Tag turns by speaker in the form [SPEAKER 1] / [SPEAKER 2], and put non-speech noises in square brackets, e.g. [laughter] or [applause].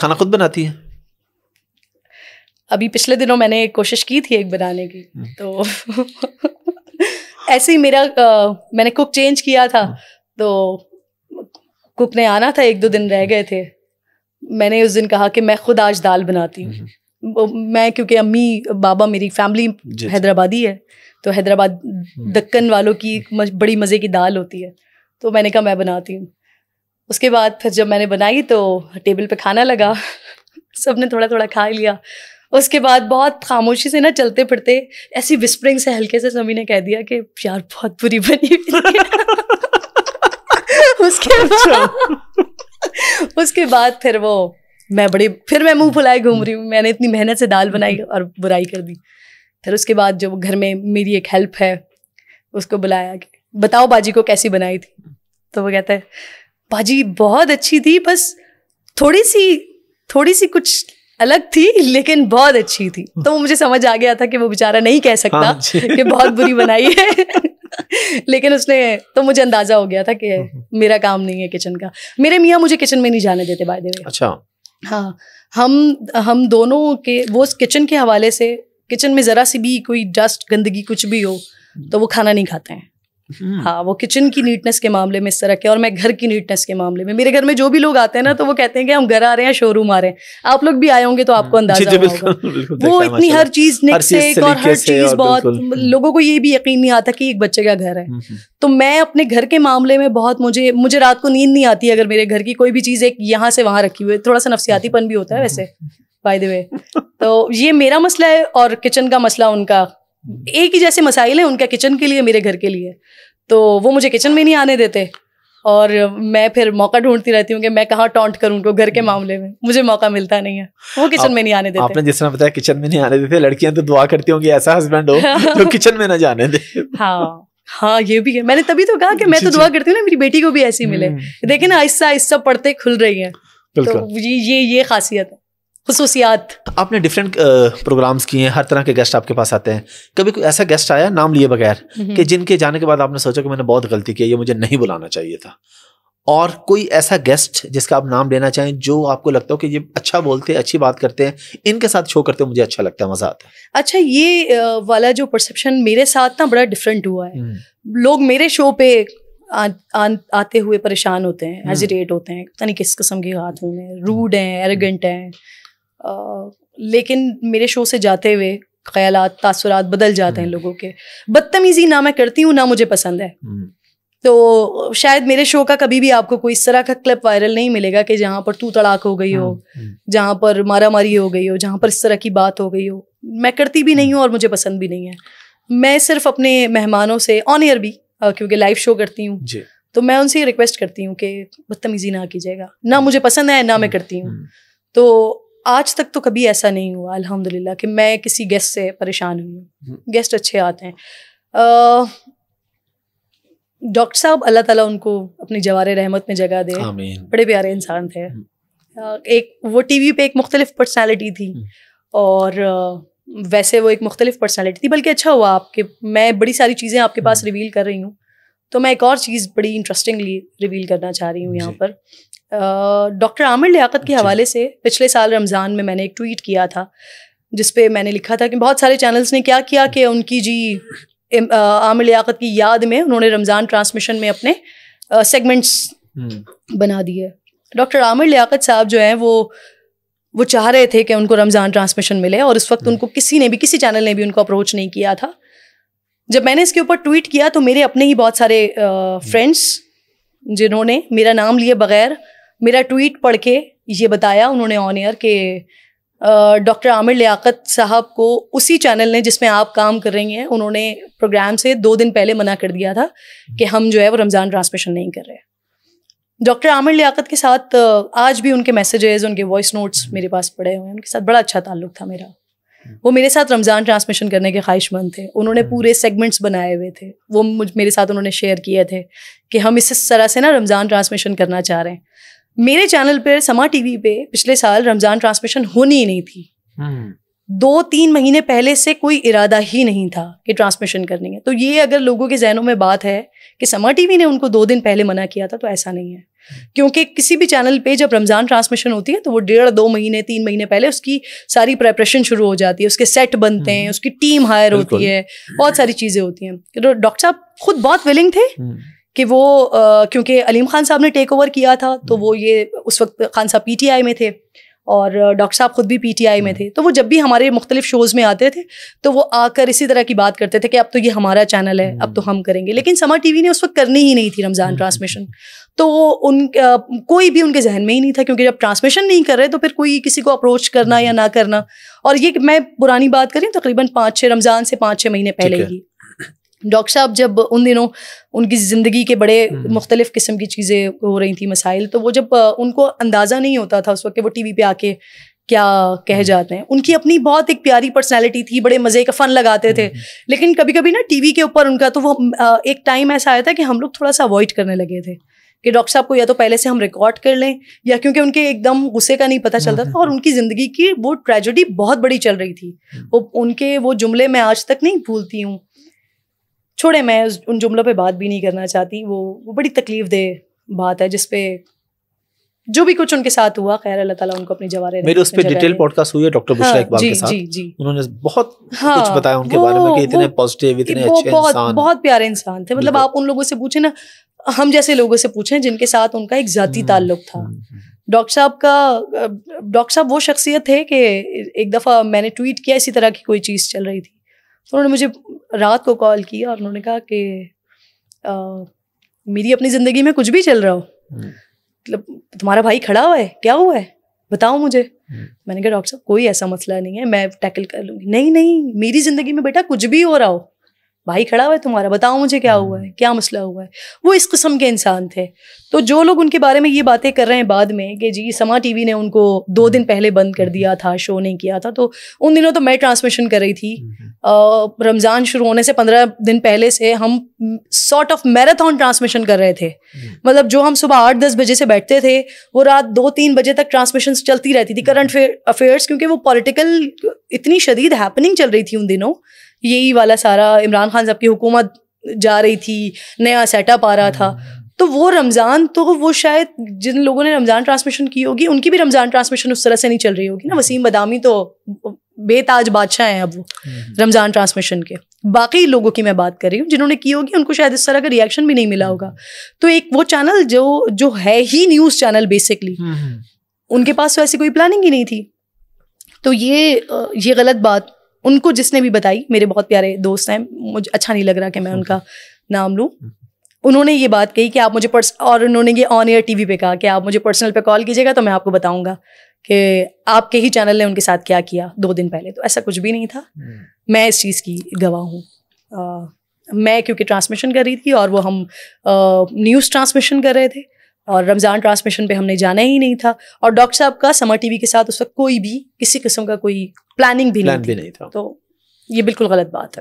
[SPEAKER 1] खाना खुद बनाती है अभी पिछले दिनों मैंने कोशिश की थी एक बनाने की हम्म। तो [laughs] ऐसे ही मेरा आ, मैंने कुक चेंज किया था हम्म। तो कुक ने आना था एक दो दिन रह गए थे मैंने उस दिन कहा कि मैं खुद आज दाल बनाती हूँ हम्म। मैं क्योंकि अम्मी बाबा मेरी फैमिली हैदराबादी है तो हैदराबाद दक्कन वालों की बड़ी मज़े की दाल होती है तो मैंने कहा मैं बनाती हूँ उसके बाद फिर जब मैंने बनाई तो टेबल पे खाना लगा सब ने थोड़ा थोड़ा खा लिया उसके बाद बहुत खामोशी से ना चलते फिरते ऐसी विस्परिंग से हल्के से समी ने कह दिया कि यार बहुत बुरी बनी [laughs] उसके अच्छा। बाद उसके बाद फिर वो मैं बड़ी फिर मैं मुंह फुलाए घूम रही हूँ मैंने इतनी मेहनत से दाल बनाई और बुराई कर दी फिर उसके बाद जो घर में मेरी एक हेल्प है उसको बुलाया कि बताओ बाजी को कैसी बनाई थी तो वो कहता है भाजी बहुत अच्छी थी बस थोड़ी सी थोड़ी सी कुछ अलग थी लेकिन बहुत अच्छी थी तो वो मुझे समझ आ गया था कि वो बेचारा नहीं कह सकता हाँ कि बहुत बुरी बनाई है लेकिन उसने तो मुझे अंदाजा हो गया था कि हम्म, हम्म। मेरा काम नहीं है किचन का मेरे मियाँ मुझे किचन में नहीं जाने देते बाय द अच्छा हाँ हम हम दोनों के वो किचन के हवाले से किचन में ज़रा सी भी कोई डस्ट गंदगी कुछ भी हो तो वो खाना नहीं खाते हैं हम्म। हाँ वो किचन की नीटनेस के मामले में इस तरह के और मैं घर की नीटनेस के मामले में मेरे घर में जो भी लोग आते हैं ना तो वो कहते हैं कि हम घर आ रहे हैं शोरूम आ रहे हैं आप लोग भी आए होंगे तो आपको हाँ। अंदाजा होगा वो इतनी हर चीज निक और हर चीज बहुत लोगों को ये भी यकीन नहीं आता कि एक बच्चे का घर है हम्म, हम्म। तो मैं अपने घर के मामले में बहुत मुझे मुझे रात को नींद नहीं आती अगर मेरे घर की कोई भी चीज़ एक यहाँ से वहां रखी हुई है थोड़ा सा नफसियातीपन भी होता है वैसे बाय द वे तो ये मेरा मसला है और किचन का मसला उनका एक ही जैसे मसाइल हैं उनका किचन के लिए मेरे घर के लिए तो वो मुझे किचन में नहीं आने देते और मैं फिर मौका ढूंढती रहती हूँ कि मैं कहाँ टॉन्ट करूँ उनको घर के हम्म। मामले में मुझे मौका मिलता नहीं है वो किचन आप, में नहीं आने देते आपने जिस तरह बताया किचन में नहीं आने देते लड़कियां तो दुआ करती होंगी ऐसा हस्बैंड हो जो [laughs] तो किचन में ना जाने दे हाँ हाँ ये भी है मैंने तभी तो कहा कि मैं तो दुआ करती हूँ ना मेरी बेटी को भी ऐसी मिले हम्म। देखे ना आहिस्ता आहिस्ता पढ़ते खुल रही है तो ये ये खासियत है खसूसियात आपने डिफरेंट प्रोग्राम्स किए हैं हर तरह के गेस्ट आपके पास आते हैं कभी कोई ऐसा गेस्ट आया नाम लिए बगैर कि जिनके जाने के बाद आपने सोचा कि मैंने बहुत गलती की है ये मुझे नहीं बुलाना चाहिए था और कोई ऐसा गेस्ट जिसका आप नाम लेना चाहें जो आपको लगता हो कि ये अच्छा बोलते हैं अच्छी बात करते हैं इनके साथ शो करते मुझे अच्छा लगता है मज़ा आता है अच्छा ये वाला जो परसेप्शन मेरे साथ ना बड़ा डिफरेंट हुआ है हम्म। लोग मेरे शो पे आ, आ, आते हुए परेशान होते हैं एजिटेट हम्म। होते हैं पता नहीं किस किस्म के हाथ में रूड हैं एरेगेंट हैं लेकिन मेरे शो से जाते हुए ख्याल तासरात बदल जाते हैं हम्म। लोगों के बदतमीजी ना मैं करती हूँ ना मुझे पसंद है हम्म। तो शायद मेरे शो का कभी भी आपको कोई इस तरह का क्लिप वायरल नहीं मिलेगा कि जहाँ पर तू तड़ाक हो गई हो हम्म, जहाँ पर मारा मारी हो गई हो जहाँ पर इस तरह की बात हो गई हो मैं करती भी नहीं हूँ और मुझे पसंद भी नहीं है मैं सिर्फ अपने मेहमानों से ऑन एयर भी क्योंकि लाइव शो करती हूँ तो मैं उनसे रिक्वेस्ट करती हूँ कि बदतमीजी ना कीजिएगा ना मुझे पसंद है ना मैं करती हूँ तो आज तक तो कभी ऐसा नहीं हुआ अल्हम्दुलिल्लाह कि मैं किसी गेस्ट से परेशान हुई हूँ गेस्ट हम्म। अच्छे आते हैं डॉक्टर साहब अल्लाह ताला उनको अपनी जवार रहमत में जगह दे बड़े प्यारे इंसान थे हम्म। एक वो टीवी पे एक मुख्तलिफ पर्सनालिटी थी हम्म। और वैसे वो एक मुख्तलिफ पर्सनालिटी थी बल्कि अच्छा हुआ आपके मैं बड़ी सारी चीज़ें आपके पास रिवील कर रही हूँ तो मैं एक और चीज़ बड़ी इंटरेस्टिंगली रिवील करना चाह रही हूँ यहाँ पर डॉक्टर आमिर लियाकत के हवाले से पिछले साल रमज़ान में मैंने एक ट्वीट किया था जिसपे मैंने लिखा था कि बहुत सारे चैनल्स ने क्या किया कि उनकी जी आमिर लियाकत की याद में उन्होंने रमज़ान ट्रांसमिशन में अपने सेगमेंट्स हम्म। बना दिए डॉक्टर आमिर लियाकत साहब जो हैं वो वो चाह रहे थे कि उनको रमज़ान ट्रांसमिशन मिले और उस वक्त हम्म। उनको किसी ने भी किसी चैनल ने भी उनको अप्रोच नहीं किया था जब मैंने इसके ऊपर ट्वीट किया तो मेरे अपने ही बहुत सारे फ्रेंड्स जिन्होंने मेरा नाम लिए बगैर मेरा ट्वीट पढ़ के ये बताया उन्होंने ऑन एयर के डॉक्टर आमिर लियाकत साहब को उसी चैनल ने जिसमें आप काम कर रही हैं उन्होंने प्रोग्राम से दो दिन पहले मना कर दिया था कि हम जो है वो रमज़ान ट्रांसमिशन नहीं कर रहे डॉक्टर आमिर लियाकत के साथ आज भी उनके मैसेजेस उनके वॉइस नोट्स मेरे पास पड़े हुए हैं उनके साथ बड़ा अच्छा ताल्लुक था मेरा वो मेरे साथ रमज़ान ट्रांसमिशन करने के ख्वाहिशमंद थे उन्होंने हम्म। पूरे सेगमेंट्स बनाए हुए थे वो मुझ मेरे साथ उन्होंने शेयर किए थे कि हम इस तरह से ना रमज़ान ट्रांसमिशन करना चाह रहे हैं मेरे चैनल पर समा वी पे पिछले साल रमज़ान ट्रांसमिशन होनी ही नहीं थी हम्म। दो तीन महीने पहले से कोई इरादा ही नहीं था कि ट्रांसमिशन करनी है तो ये अगर लोगों के जहनों में बात है कि समा टीवी ने उनको दो दिन पहले मना किया था तो ऐसा नहीं है क्योंकि किसी भी चैनल पे जब रमज़ान ट्रांसमिशन होती है तो वो डेढ़ दो महीने तीन महीने पहले उसकी सारी प्रेपरेशन शुरू हो जाती है उसके सेट बनते हैं हम्म। उसकी टीम हायर होती है बहुत सारी चीज़ें होती हैं तो डॉक्टर साहब खुद बहुत विलिंग थे हम्म। कि वो क्योंकि अलीम खान साहब ने टेक ओवर किया था तो हम्म। वो ये उस वक्त खान साहब पी में थे और डॉक्टर साहब खुद भी पीटीआई में हम्म। थे तो वो जब भी हमारे मुख्तलिफ शोज़ में आते थे तो वो आकर इसी तरह की बात करते थे कि अब तो ये हमारा चैनल है अब तो हम्म। हम करेंगे लेकिन समा टीवी ने उस वक्त करनी ही नहीं थी रमज़ान ट्रांसमिशन हम्म। तो उन कोई भी उनके जहन में ही नहीं था क्योंकि जब ट्रांसमिशन नहीं कर रहे तो फिर कोई किसी को अप्रोच करना या ना करना और ये मैं पुरानी बात करी तकरीबन पाँच छः रमज़ान से पाँच छः महीने पहले ही डॉक्टर साहब जब उन दिनों उनकी ज़िंदगी के बड़े हम्म। मुख्तलिफ़ किस्म की चीज़ें हो रही थी मसाइल तो वो जब उनको अंदाज़ा नहीं होता था उस वक्त कि वो टी वी पर आके क्या कह हम्म। जाते हैं उनकी अपनी बहुत एक प्यारी पर्सनैलिटी थी बड़े मज़े का फ़न लगाते थे हम्म। लेकिन कभी कभी ना टी वी के ऊपर उनका तो वो एक टाइम ऐसा आया था कि हम लोग थोड़ा सा अवॉइड करने लगे थे कि डॉक्टर साहब को या तो पहले से हम रिकॉर्ड कर लें या क्योंकि उनके एकदम गुस्से का नहीं पता चलता था और उनकी ज़िंदगी की वो ट्रेजडी बहुत बड़ी चल रही थी वो उनके वो जुमले मैं आज तक नहीं भूलती हूँ छोड़े मैं उन जुमलों पे बात भी नहीं करना चाहती वो वो बड़ी तकलीफ दे बात है जिसपे जो भी कुछ उनके साथ हुआ खैर अल्लाह ताला उनको अपने जवारे मेरे उस पे डिटेल पॉडकास्ट हुई है डॉक्टर बुशरा हाँ, इकबाल के साथ जी जी उन्होंने बहुत
[SPEAKER 2] हाँ, कुछ बताया उनके बारे में कि इतने
[SPEAKER 1] पॉजिटिव इतने अच्छे बहुत, इंसान बहुत प्यारे इंसान थे मतलब आप उन लोगों से पूछे ना हम जैसे लोगों से पूछे जिनके साथ उनका एक जाती हम्म, ताल्लुक था हम्म, हम्म। डॉक्टर साहब का डॉक्टर साहब वो शख्सियत थे कि एक दफ़ा मैंने ट्वीट किया इसी तरह की कोई चीज़ चल रही थी तो उन्होंने मुझे रात को कॉल किया और उन्होंने कहा कि मेरी अपनी ज़िंदगी में कुछ भी चल रहा हो हम्म। मतलब तुम्हारा भाई खड़ा हुआ है क्या हुआ है बताओ मुझे हम्म। मैंने कहा डॉक्टर साहब कोई ऐसा मसला नहीं है मैं टैकल कर लूँगी नहीं नहीं मेरी ज़िंदगी में बेटा कुछ भी हो रहा हो भाई खड़ा हुआ है तुम्हारा बताओ मुझे क्या हुआ है हम्म। क्या मसला हुआ है वो इस किस्म के इंसान थे तो जो लोग उनके बारे में ये बातें कर रहे हैं बाद में कि जी समा टीवी ने उनको दो दिन हम्म। पहले बंद कर दिया था शो नहीं किया था तो उन दिनों तो मैं ट्रांसमिशन कर रही थी हम्म। रमज़ान शुरू होने से पंद्रह दिन पहले से हम सॉर्ट ऑफ मैराथन ट्रांसमिशन कर रहे थे मतलब जो हम सुबह आठ दस बजे से बैठते थे वो रात दो तीन बजे तक ट्रांसमिशन चलती रहती थी करंट अफेयर्स क्योंकि वो पॉलिटिकल इतनी शदीद हैपनिंग चल रही थी उन दिनों यही वाला सारा इमरान खान साहब की हुकूमत जा रही थी नया सेटअप आ रहा था हम्म। तो वो रमज़ान तो वो शायद जिन लोगों ने रमज़ान ट्रांसमिशन की होगी उनकी भी रमज़ान ट्रांसमिशन उस तरह से नहीं चल रही होगी ना हम्म। वसीम बदामी तो बेताज बादशाह हैं अब वो हम्म। रमज़ान ट्रांसमिशन के बाकी लोगों की मैं बात कर रही हूँ जिन्होंने की होगी उनको शायद इस तरह का रिएक्शन भी नहीं मिला होगा तो एक वो चैनल जो जो है ही न्यूज़ चैनल बेसिकली उनके पास तो ऐसी कोई प्लानिंग ही नहीं थी तो ये ये गलत बात उनको जिसने भी बताई मेरे बहुत प्यारे दोस्त हैं मुझे अच्छा नहीं लग रहा कि मैं उनका नाम लूँ उन्होंने ये बात कही कि आप मुझे पर्स और उन्होंने ये ऑन एयर टीवी पे कहा कि आप मुझे पर्सनल पे कॉल कीजिएगा तो मैं आपको बताऊंगा कि आपके ही चैनल ने उनके साथ क्या किया दो दिन पहले तो ऐसा कुछ भी नहीं था हम्म। मैं इस चीज़ की गवाह हूँ मैं क्योंकि ट्रांसमिशन कर रही थी और वो हम न्यूज़ ट्रांसमिशन कर रहे थे और रमज़ान ट्रांसमिशन पे हमने जाना ही नहीं था और डॉक्टर साहब का समर टीवी के साथ उस वक्त कोई भी किसी किस्म का कोई प्लानिंग भी, प्लान नहीं, भी नहीं था तो ये बिल्कुल गलत बात है